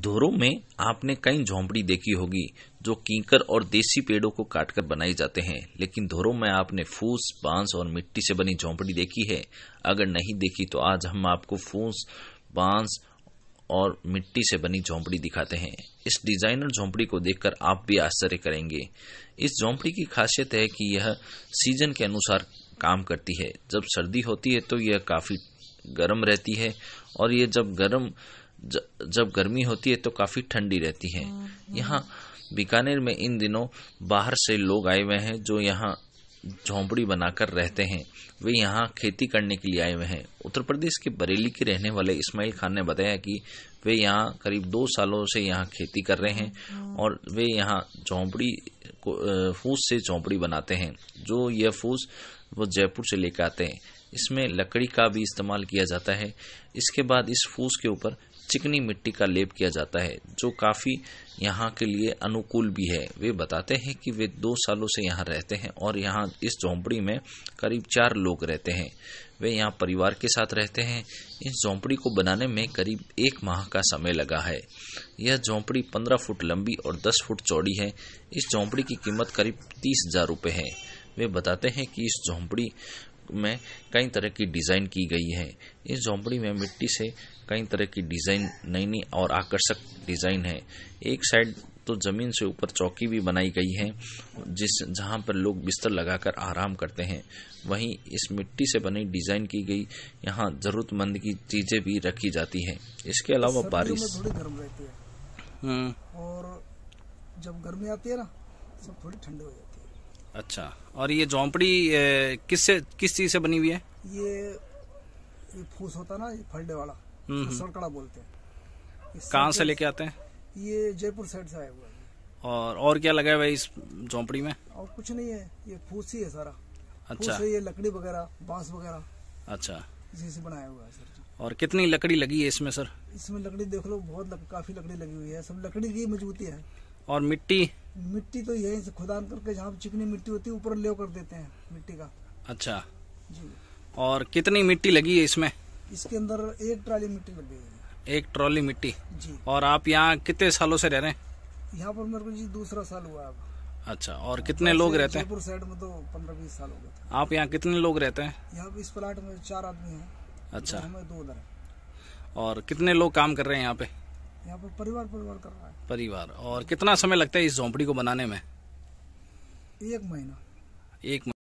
धोरों में आपने कई झोंपड़ी देखी होगी जो कीकर और देसी पेड़ों को काटकर बनाए जाते हैं लेकिन धोरों में आपने फूस बांस और मिट्टी से बनी झोंपड़ी देखी है अगर नहीं देखी तो आज हम आपको फूस बांस और मिट्टी से बनी झोंपड़ी दिखाते हैं इस डिजाइनर झोंपड़ी को देखकर आप भी आश्चर्य करेंगे इस झोंपड़ी की खासियत है कि यह सीजन के अनुसार काम करती है जब सर्दी होती है तो यह काफी गर्म रहती है और यह जब गर्म जब गर्मी होती है तो काफ़ी ठंडी रहती है हाँ, हाँ। यहाँ बीकानेर में इन दिनों बाहर से लोग आए हुए हैं जो यहाँ झोंपड़ी बनाकर रहते हैं वे यहाँ खेती करने के लिए आए हुए हैं उत्तर प्रदेश के बरेली के रहने वाले इस्माइल खान ने बताया कि वे यहाँ करीब दो सालों से यहाँ खेती कर रहे हैं हाँ। और वे यहाँ झोंपड़ी को फूस से झोंपड़ी बनाते हैं जो यह फूस वो जयपुर से लेकर आते हैं इसमें लकड़ी का भी इस्तेमाल किया जाता है इसके बाद इस फूस के ऊपर चिकनी मिट्टी का लेप किया जाता है जो काफ़ी यहाँ के लिए अनुकूल भी है वे बताते हैं कि वे दो सालों से यहाँ रहते हैं और यहाँ इस झोंपड़ी में करीब चार लोग रहते हैं वे यहाँ परिवार के साथ रहते हैं इस झोंपड़ी को बनाने में करीब एक माह का समय लगा है यह झोंपड़ी पंद्रह फुट लंबी और दस फुट चौड़ी है इस झोंपड़ी की कीमत करीब तीस हजार रूपए है वे बताते हैं कि इस झोंपड़ी में कई तरह की डिज़ाइन की गई है इस झोंपड़ी में मिट्टी से कई तरह की डिज़ाइन नई नई और आकर्षक डिज़ाइन है एक साइड तो जमीन से ऊपर चौकी भी बनाई गई है जिस जहां पर लोग बिस्तर लगाकर आराम करते हैं वहीं इस मिट्टी से बनी डिजाइन की गई यहां जरूरतमंद की चीजें भी रखी जाती हैं इसके अलावा बारिश गर्म रहती है हम्म। और जब गर्मी आती है ना सब थोड़ी ठंडी हो जाती है अच्छा और ये झोंपड़ी किससे किस चीज से बनी हुई है ये फूस होता ना ये फलडे वाला हम्म, हम्म। सड़कड़ा बोलते हैं कहाँ से लेके आते हैं ये जयपुर साइड से आया हुआ है और और क्या लगा हुआ है इस झोंपड़ी में और कुछ नहीं है ये फूस ही है सारा अच्छा ये लकड़ी वगैरह बांस वगैरह अच्छा इसी से बनाया हुआ है सर और कितनी लकड़ी लगी है इसमें सर इसमें लकड़ी देख लो बहुत लक, काफी लकड़ी लगी हुई है सब लकड़ी की मजबूती है और मिट्टी मिट्टी तो यही से खुदान करके जहाँ चिकनी मिट्टी होती है ऊपर ले कर देते हैं मिट्टी का अच्छा जी और कितनी मिट्टी लगी है इसमें इसके अंदर एक ट्रॉली मिट्टी लगी है एक ट्रॉली मिट्टी जी और आप यहाँ कितने सालों से रह रहे हैं यहाँ पर मेरे को जी दूसरा साल हुआ अब अच्छा और कितने लोग रहते हैं साइड में तो पंद्रह बीस साल हो गए आप यहाँ कितने लोग रहते हैं यहाँ इस प्लाट में चार आदमी है अच्छा हमें दो उधर और कितने लोग काम कर रहे हैं यहाँ पे यहाँ पर परिवार परिवार कर रहा है परिवार और कितना समय लगता है इस झोंपड़ी को बनाने में एक महीना एक